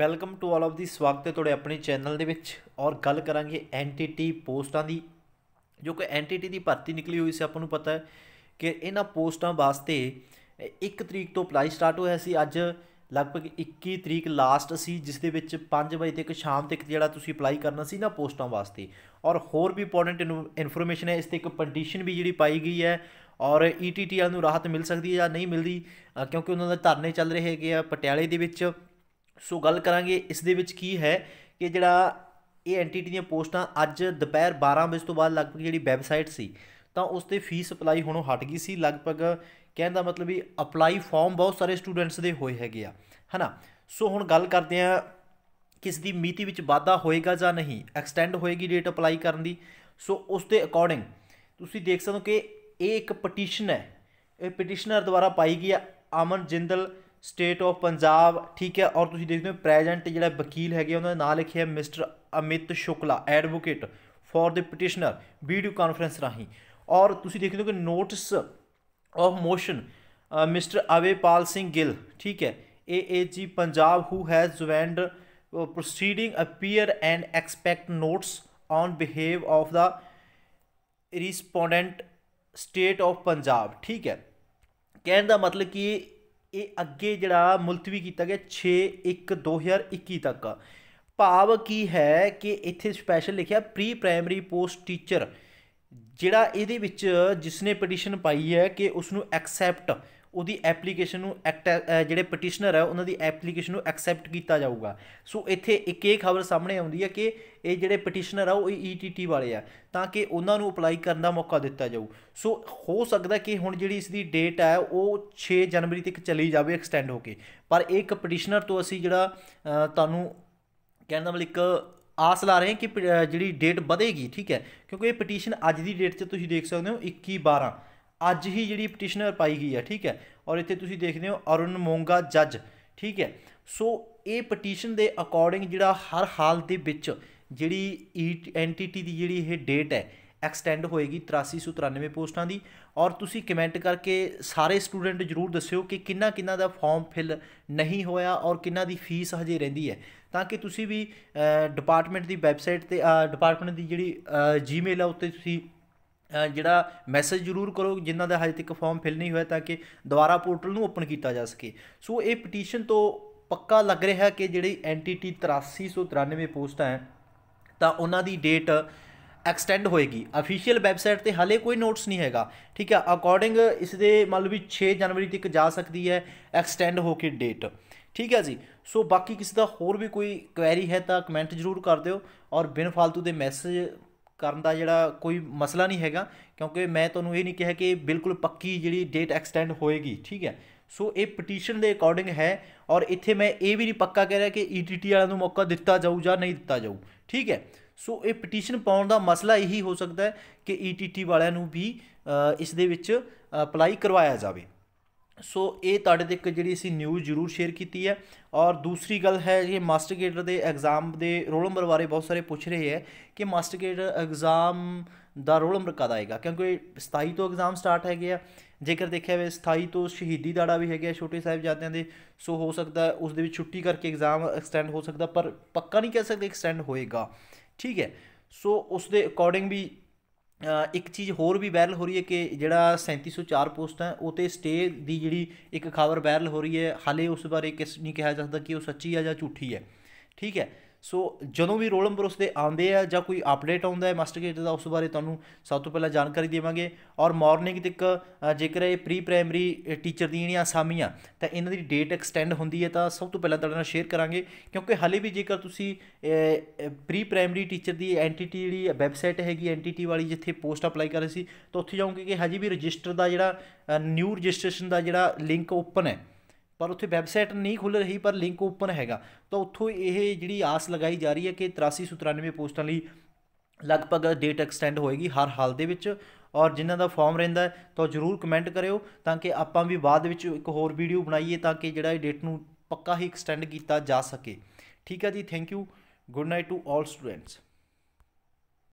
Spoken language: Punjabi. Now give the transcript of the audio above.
welcome to all of the ਸਵਾਗਤ ਹੈ ਤੁਹਾਡੇ ਆਪਣੇ ਚੈਨਲ ਦੇ ਵਿੱਚ ਔਰ ਗੱਲ ਕਰਾਂਗੇ ਐਂਟੀਟੀ ਪੋਸਟਾਂ ਦੀ ਜੋ ਕਿ ਐਂਟੀਟੀ ਦੀ ਭਰਤੀ ਨਿਕਲੀ ਹੋਈ ਸੀ ਆਪਾਂ ਨੂੰ ਪਤਾ ਹੈ ਕਿ ਇਹਨਾਂ ਪੋਸਟਾਂ ਵਾਸਤੇ 1 ਤਰੀਕ ਤੋਂ ਅਪਲਾਈ ਸਟਾਰਟ ਹੋਇਆ ਸੀ ਅੱਜ ਲਗਭਗ 21 ਤਰੀਕ ਲਾਸਟ ਸੀ ਜਿਸ ਦੇ ਵਿੱਚ 5 ਵਜੇ ਤੱਕ ਸ਼ਾਮ ਤੱਕ ਜਿਹੜਾ ਤੁਸੀਂ ਅਪਲਾਈ ਕਰਨਾ ਸੀ ਨਾ ਪੋਸਟਾਂ ਵਾਸਤੇ ਔਰ ਹੋਰ ਵੀ ਇੰਪੋਰਟੈਂਟ ਇਨਫੋਰਮੇਸ਼ਨ ਹੈ ਇਸ ਤੇ ਇੱਕ ਕੰਡੀਸ਼ਨ ਵੀ ਜਿਹੜੀ ਪਾਈ ਗਈ ਹੈ ਔਰ ਈਟੀਟੀਐਲ e ਨੂੰ ਰਾਹਤ ਮਿਲ ਸਕਦੀ ਹੈ ਜਾਂ ਨਹੀਂ ਮਿਲਦੀ ਕਿਉਂਕਿ ਉਹਨਾਂ ਦੇ ਧਰਨੇ ਚੱਲ ਰਹੇ ਹੈਗੇ ਆ ਪਟਿਆਲੇ ਦੇ ਵਿੱਚ ਸੋ ਗੱਲ ਕਰਾਂਗੇ ਇਸ ਦੇ ਵਿੱਚ ਕੀ ਹੈ ਕਿ ਜਿਹੜਾ ਇਹ ਐਂਟੀਟੀ ਦੀਆਂ ਪੋਸਟਾਂ ਅੱਜ ਦੁਪਹਿਰ 12 ਵਜੇ ਤੋਂ ਬਾਅਦ ਲਗਭਗ ਜਿਹੜੀ ਵੈਬਸਾਈਟ ਸੀ ਤਾਂ ਉਸ ਤੇ ਫੀਸ ਅਪਲਾਈ ਹੋਣੋਂ ਹਟ ਗਈ ਸੀ ਲਗਭਗ ਕਹਿਣ ਦਾ ਮਤਲਬ ਵੀ ਅਪਲਾਈ ਫਾਰਮ ਬਹੁਤ ਸਾਰੇ ਸਟੂਡੈਂਟਸ ਦੇ ਹੋਏ ਹੈਗੇ ਆ ਹਨਾ ਸੋ ਹੁਣ ਗੱਲ ਕਰਦੇ ਆ ਕਿਸ ਦੀ ਮਿਤੀ ਵਿੱਚ ਵਾਧਾ ਹੋਏਗਾ ਜਾਂ ਨਹੀਂ ਐਕਸਟੈਂਡ ਹੋਏਗੀ ਡੇਟ ਅਪਲਾਈ ਕਰਨ ਦੀ ਸੋ ਉਸ ਦੇ ਅਕੋਰਡਿੰਗ ਤੁਸੀਂ ਦੇਖ ਸਕਦੇ ਹੋ ਕਿ ਇਹ ਇੱਕ ਪਟੀਸ਼ਨ ਹੈ ਇਹ ਪਟੀਸ਼ਨਰ ਦੁਆਰਾ ਪਾਈ ਗਈ ਆ ਅਮਨ ਜਿੰਦਲ ਸਟੇਟ ਆਫ ਪੰਜਾਬ ਠੀਕ ਹੈ ਔਰ ਤੁਸੀਂ ਦੇਖਦੇ ਹੋ ਪ੍ਰੈਜ਼ੈਂਟ ਜਿਹੜਾ ਵਕੀਲ ਹੈਗੇ ਉਹਨਾਂ ਦਾ ਨਾਮ ਲਿਖਿਆ mister Amit Shukla advocate for the petitioner video conference ਰਾਹੀਂ ਔਰ ਤੁਸੀਂ ਦੇਖਦੇ ਹੋ ਕਿ ਨੋਟਿਸ ਆਫ ਮੋਸ਼ਨ ਮਿਸਟਰ ਅਵੇਪਾਲ ਸਿੰਘ ਗਿੱਲ ਠੀਕ ਹੈ AAG Punjab who has joined proceeding appear and accept notice on behalf of the respondent state of Punjab ਠੀਕ ਹੈ ਕਹਿਣ ਦਾ ਮਤਲਬ ਕਿ ਇਹ ਅੱਗੇ ਜਿਹੜਾ ਮੁਲਤਵੀ ਕੀਤਾ ਗਿਆ 6 1 2021 ਤੱਕ ਭਾਵ ਕੀ ਹੈ ਕਿ ਇੱਥੇ ਸਪੈਸ਼ਲ ਲਿਖਿਆ ਪ੍ਰੀ ਪ੍ਰਾਇਮਰੀ ਪੋਸਟ ਟੀਚਰ ਜਿਹੜਾ ਇਹਦੇ ਵਿੱਚ ਜਿਸਨੇ ਪਟੀਸ਼ਨ ਪਾਈ ਹੈ ਕਿ ਉਸ ਨੂੰ ਐਕਸੈਪਟ ਉਹਦੀ ਐਪਲੀਕੇਸ਼ਨ ਨੂੰ ਐਕਟ ਜਿਹੜੇ ਪਟੀਸ਼ਨਰ ਹੈ ਉਹਨਾਂ ਦੀ ਐਪਲੀਕੇਸ਼ਨ ਨੂੰ ਐਕਸੈਪਟ ਕੀਤਾ ਜਾਊਗਾ ਸੋ ਇੱਥੇ ਇੱਕ ਇਹ ਖਬਰ ਸਾਹਮਣੇ ਆਉਂਦੀ ਹੈ ਕਿ ਇਹ ਜਿਹੜੇ ਪਟੀਸ਼ਨਰ ਆ ਉਹ ਈਟੀਟੀ e ਵਾਲੇ ਆ ਤਾਂ ਕਿ ਉਹਨਾਂ ਨੂੰ ਅਪਲਾਈ ਕਰਨ ਦਾ ਮੌਕਾ ਦਿੱਤਾ ਜਾਊ ਸੋ ਹੋ ਸਕਦਾ ਕਿ ਹੁਣ ਜਿਹੜੀ ਇਸ ਦੀ ਡੇਟ ਹੈ ਉਹ 6 ਜਨਵਰੀ ਤੱਕ ਚਲੀ ਜਾਵੇ ਐਕਸਟੈਂਡ ਹੋ ਕੇ ਪਰ ਇੱਕ ਪਟੀਸ਼ਨਰ ਤੋਂ ਅਸੀਂ ਜਿਹੜਾ ਤੁਹਾਨੂੰ ਕਹਿਣ ਦਾ ਮਤਲਬ ਇੱਕ ਆਸ ਲਾ ਰਹੇ ਹਾਂ ਕਿ ਜਿਹੜੀ ਡੇਟ ਵਧੇਗੀ ਠੀਕ ਹੈ ਕਿਉਂਕਿ ਇਹ ਪਟੀਸ਼ਨ ਅੱਜ ਦੀ ਡੇਟ 'ਚ ਤੁਸੀਂ ਦੇਖ ਸਕਦੇ ਹੋ 21 12 ਅੱਜ ਹੀ ਜਿਹੜੀ ਪਟੀਸ਼ਨਰ ਪਾਈ ਗਈ ਹੈ ਠੀਕ ਹੈ ਔਰ ਇੱਥੇ ਤੁਸੀਂ ਦੇਖਦੇ ਹੋ ਅਰੁਣ ਮੋਂਗਾ ਜੱਜ ਠੀਕ ਹੈ ਸੋ ਇਹ ਪਟੀਸ਼ਨ ਦੇ ਅਕੋਰਡਿੰਗ ਜਿਹੜਾ ਹਰ ਹਾਲ ਦੇ ਵਿੱਚ ਜਿਹੜੀ ਐਂਟੀਟੀ e ਦੀ ਜਿਹੜੀ ਇਹ ਡੇਟ ਹੈ ਐਕਸਟੈਂਡ ਹੋਏਗੀ 8393 ਪੋਸਟਾਂ ਦੀ ਔਰ ਤੁਸੀਂ ਕਮੈਂਟ ਕਰਕੇ ਸਾਰੇ ਸਟੂਡੈਂਟ ਜਰੂਰ ਦੱਸਿਓ ਕਿ ਕਿੰਨਾ ਕਿੰਨਾ ਦਾ ਫਾਰਮ ਫਿਲ ਨਹੀਂ ਹੋਇਆ ਔਰ ਕਿੰਨਾ ਦੀ ਫੀਸ ਹਜੇ ਰਹਿੰਦੀ ਹੈ ਤਾਂ ਕਿ ਤੁਸੀਂ ਵੀ ਡਿਪਾਰਟਮੈਂਟ ਦੀ ਵੈਬਸਾਈਟ ਤੇ ਡਿਪਾਰਟਮੈਂਟ ਦੀ ਜਿਹੜੀ ਜੀਮੇਲ ਆ ਉੱਤੇ ਤੁਸੀਂ ਜਿਹੜਾ ਮੈਸੇਜ ਜ਼ਰੂਰ ਕਰੋ ਜਿਨ੍ਹਾਂ ਦਾ ਹਜੇ ਤੱਕ ਫਾਰਮ ਫਿਲ ਨਹੀਂ ਹੋਇਆ ਤਾਂ ਕਿ ਦੁਬਾਰਾ ਪੋਰਟਲ ਨੂੰ ਓਪਨ ਕੀਤਾ ਜਾ ਸਕੇ ਸੋ ਇਹ ਪਟੀਸ਼ਨ ਤੋਂ ਪੱਕਾ ਲੱਗ ਰਿਹਾ ਹੈ ਕਿ ਜਿਹੜੀ ਐਂਟੀਟੀ 8393 ਪੋਸਟਾਂ ਹੈ ਤਾਂ ਉਹਨਾਂ ਦੀ ਡੇਟ ਐਕਸਟੈਂਡ ਹੋਏਗੀ ਅਫੀਸ਼ੀਅਲ ਵੈਬਸਾਈਟ ਤੇ ਹਾਲੇ ਕੋਈ ਨੋਟਸ ਨਹੀਂ ਹੈਗਾ ਠੀਕ ਹੈ ਅਕੋਰਡਿੰਗ ਇਸ ਦੇ ਮੰਨ ਵੀ 6 ਜਨਵਰੀ ਤੱਕ ਜਾ ਸਕਦੀ ਹੈ ਐਕਸਟੈਂਡ ਹੋ ਕੇ ਡੇਟ ਠੀਕ ਹੈ ਜੀ ਸੋ ਬਾਕੀ ਕਿਸੇ ਦਾ ਹੋਰ ਵੀ ਕੋਈ ਕੁਐਰੀ ਹੈ ਤਾਂ ਕਮੈਂਟ ਜ਼ਰੂਰ ਕਰ ਦਿਓ ਔਰ ਬਿਨ ਫालतू ਦੇ ਮੈਸੇਜ ਕਰਨ ਦਾ ਜਿਹੜਾ ਕੋਈ ਮਸਲਾ ਨਹੀਂ ਹੈਗਾ ਕਿਉਂਕਿ ਮੈਂ ਤੁਹਾਨੂੰ ਇਹ ਨਹੀਂ ਕਿਹਾ ਕਿ ਬਿਲਕੁਲ ਪੱਕੀ ਜਿਹੜੀ ਡੇਟ ਐਕਸਟੈਂਡ ਹੋਏਗੀ ਠੀਕ ਹੈ ਸੋ ਇਹ ਪਟੀਸ਼ਨ ਦੇ ਅਕੋਰਡਿੰਗ ਹੈ ਔਰ ਇੱਥੇ ਮੈਂ ਇਹ ਵੀ ਨਹੀਂ ਪੱਕਾ ਕਹਿ ਰਿਹਾ ਕਿ ETT ਵਾਲਿਆਂ ਨੂੰ ਮੌਕਾ ਦਿੱਤਾ ਜਾਊ ਜਾਂ ਨਹੀਂ ਦਿੱਤਾ ਜਾਊ ਠੀਕ ਹੈ ਸੋ ਇਹ ਪਟੀਸ਼ਨ ਪਾਉਣ ਦਾ ਮਸਲਾ ਇਹੀ ਹੋ ਸਕਦਾ ਹੈ ਕਿ ETT ਵਾਲਿਆਂ ਨੂੰ ਵੀ ਇਸ ਦੇ ਵਿੱਚ ਅਪਲਾਈ ਕਰਵਾਇਆ ਜਾਵੇ ਸੋ ਇਹ ਤੁਹਾਡੇ ਤੱਕ ਜਿਹੜੀ ਅਸੀਂ ਨਿਊਜ਼ ਜ਼ਰੂਰ ਸ਼ੇਅਰ ਕੀਤੀ ਹੈ ਔਰ ਦੂਸਰੀ ਗੱਲ ਹੈ ਇਹ ਮਾਸਟਰ ਗੇਟਰ ਦੇ ਐਗਜ਼ਾਮ ਦੇ ਰੋਲ ਨੰਬਰ ਬਾਰੇ ਬਹੁਤ ਸਾਰੇ ਪੁੱਛ ਰਹੇ ਹੈ ਕਿ ਮਾਸਟਰ ਗੇਟਰ ਐਗਜ਼ਾਮ ਦਾ ਰੋਲ ਨੰਬਰ ਕਦ ਆਏਗਾ ਕਿਉਂਕਿ 27 ਤੋਂ ਐਗਜ਼ਾਮ ਸਟਾਰਟ ਹੈਗੇ ਆ ਜੇਕਰ ਦੇਖਿਆ ਵੇ 27 ਤੋਂ ਸ਼ਹੀਦੀ ਦਾੜਾ ਵੀ ਹੈਗਾ ਛੋਟੇ ਸਾਹਿਬ ਜਾਂਦਿਆਂ ਦੇ ਸੋ ਹੋ ਸਕਦਾ ਉਸ ਦੇ ਵਿੱਚ ਛੁੱਟੀ ਕਰਕੇ ਐਗਜ਼ਾਮ ਐਕਸਟੈਂਡ ਹੋ ਸਕਦਾ ਪਰ ਪੱਕਾ ਨਹੀਂ ਕਹਿ ਸਕਦੇ ਐਕਸਟੈਂਡ ਹੋਏਗਾ ਠੀਕ ਹੈ ਸੋ ਉਸ ਦੇ ਅਕੋਰਡਿੰਗ ਵੀ ਇੱਕ ਚੀਜ਼ ਹੋਰ ਵੀ ਵਾਇਰਲ ਹੋ ਰਹੀ ਹੈ ਕਿ ਜਿਹੜਾ 3704 ਪੋਸਟ ਹੈ ਉਹ ਤੇ ਸਟੇ ਦੀ ਜਿਹੜੀ ਇੱਕ ਖਬਰ ਵਾਇਰਲ ਹੋ ਰਹੀ ਹੈ ਹਾਲੇ ਉਸ ਬਾਰੇ ਕਿਸ ਨਹੀਂ ਕਿਹਾ ਜਾ ਸਕਦਾ ਕਿ ਉਹ ਸੱਚੀ ਹੈ ਜਾਂ ਝੂਠੀ ਹੈ ਠੀਕ ਹੈ ਸੋ ਜਦੋਂ ਵੀ ਰੋਲ ਨੰਬਰ ਉਸਦੇ ਆਉਂਦੇ ਆ ਜਾਂ ਕੋਈ ਅਪਡੇਟ ਆਉਂਦਾ ਹੈ ਮਾਸਟਰ ਗੇਟ ਦਾ ਉਸ ਬਾਰੇ ਤੁਹਾਨੂੰ ਸਭ ਤੋਂ ਪਹਿਲਾਂ ਜਾਣਕਾਰੀ ਦੇਵਾਂਗੇ ਔਰ ਮਾਰਨਿੰਗ ਤੱਕ ਜੇਕਰ ਇਹ ਪ੍ਰੀ ਪ੍ਰਾਇਮਰੀ ਟੀਚਰ ਦੀਆਂ ਜਿਹੜੀਆਂ ਅਸਾਮੀਆਂ ਤਾਂ ਇਹਨਾਂ ਦੀ ਡੇਟ ਐਕਸਟੈਂਡ ਹੁੰਦੀ ਹੈ ਤਾਂ ਸਭ ਤੋਂ ਪਹਿਲਾਂ ਤੁਹਾਡੇ ਨਾਲ ਸ਼ੇਅਰ ਕਰਾਂਗੇ ਕਿਉਂਕਿ ਹਾਲੇ ਵੀ ਜੇਕਰ ਤੁਸੀਂ ਪ੍ਰੀ ਪ੍ਰਾਇਮਰੀ ਟੀਚਰ ਦੀ ਐਂਟੀਟੀ ਜਿਹੜੀ ਵੈਬਸਾਈਟ ਹੈਗੀ ਐਂਟੀਟੀ ਵਾਲੀ ਜਿੱਥੇ ਪੋਸਟ ਅਪਲਾਈ ਕਰ ਰਹੇ ਸੀ ਤਾਂ ਉੱਥੇ ਜਾਓਗੇ ਕਿ ਹਜੇ ਵੀ ਰਜਿਸਟਰ ਦਾ ਜਿਹੜਾ ਨਿਊ ਰਜਿਸਟ੍ਰੇਸ਼ਨ ਦਾ ਜਿਹੜਾ ਲਿੰਕ ਓਪਨ ਹੈ ਪਰ ਉੱਥੇ ਵੈਬਸਾਈਟ ਨਹੀਂ ਖੁੱਲ ਰਹੀ ਪਰ ਲਿੰਕ ਓਪਨ ਹੈਗਾ ਤਾਂ ਉੱਥੋਂ ਇਹ ਜਿਹੜੀ ਆਸ ਲਗਾਈ ਜਾ ਰਹੀ ਹੈ ਕਿ 8397 ਪੋਸਟਾਂ ਲਈ ਲਗਭਗ ਡੇਟ ਐਕਸਟੈਂਡ ਹੋਏਗੀ ਹਰ ਹਾਲ ਦੇ ਵਿੱਚ ਔਰ ਜਿਨ੍ਹਾਂ ਦਾ ਫਾਰਮ ਰਹਿੰਦਾ ਤਾਂ ਜਰੂਰ ਕਮੈਂਟ ਕਰਿਓ ਤਾਂ ਕਿ ਆਪਾਂ ਵੀ ਬਾਅਦ ਵਿੱਚ ਇੱਕ ਹੋਰ ਵੀਡੀਓ ਬਣਾਈਏ ਤਾਂ ਕਿ ਜਿਹੜਾ ਇਹ ਡੇਟ ਨੂੰ ਪੱਕਾ ਹੀ ਐਕਸਟੈਂਡ ਕੀਤਾ ਜਾ ਸਕੇ ਠੀਕ ਹੈ ਜੀ thank you good night to all students